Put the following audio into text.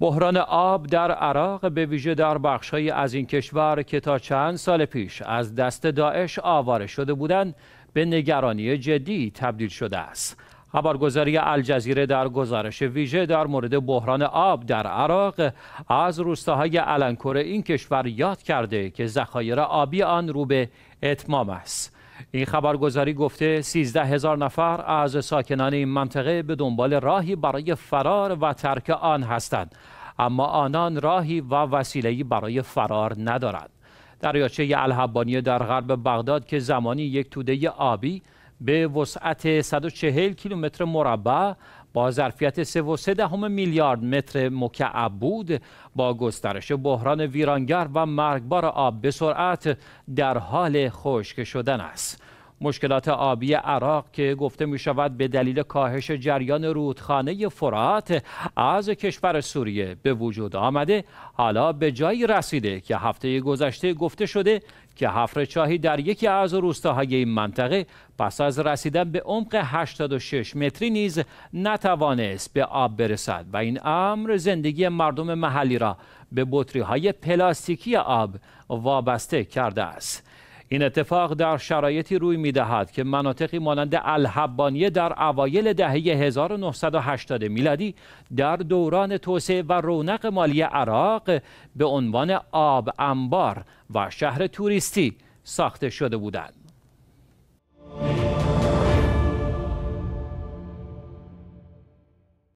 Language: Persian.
بحران آب در عراق به ویژه در بخشهایی از این کشور که تا چند سال پیش از دست داعش آواره شده بودند به نگرانی جدی تبدیل شده است خبرگزاری الجزیره در گزارش ویژه در مورد بحران آب در عراق از روستاهای علنکور این کشور یاد کرده که ذخایر آبی آن رو به اتمام است این خبرگزاری گفته 13 هزار نفر از ساکنان این منطقه به دنبال راهی برای فرار و ترک آن هستند اما آنان راهی و وسیله‌ای برای فرار ندارند دریاچه الحبانیه در غرب بغداد که زمانی یک توده آبی به وسعت 140 کیلومتر مربع با ظرفیت 3.3 دهم میلیارد متر مکعب بود با گسترش بحران ویرانگر و مرگبار آب به سرعت در حال خشک شدن است مشکلات آبی عراق که گفته می شود به دلیل کاهش جریان رودخانه فرات از کشور سوریه به وجود آمده حالا به جایی رسیده که هفته گذشته گفته شده که حفر چاهی در یکی از روستاهای این منطقه پس از رسیدن به عمق 86 متری نیز نتوانست به آب برسد و این امر زندگی مردم محلی را به بطری های پلاستیکی آب وابسته کرده است این اتفاق در شرایطی روی می دهد که مناطقی مانند الحبانیه در اوایل دهه 1980 میلادی در دوران توسعه و رونق مالی عراق به عنوان آب انبار و شهر توریستی ساخته شده بودند.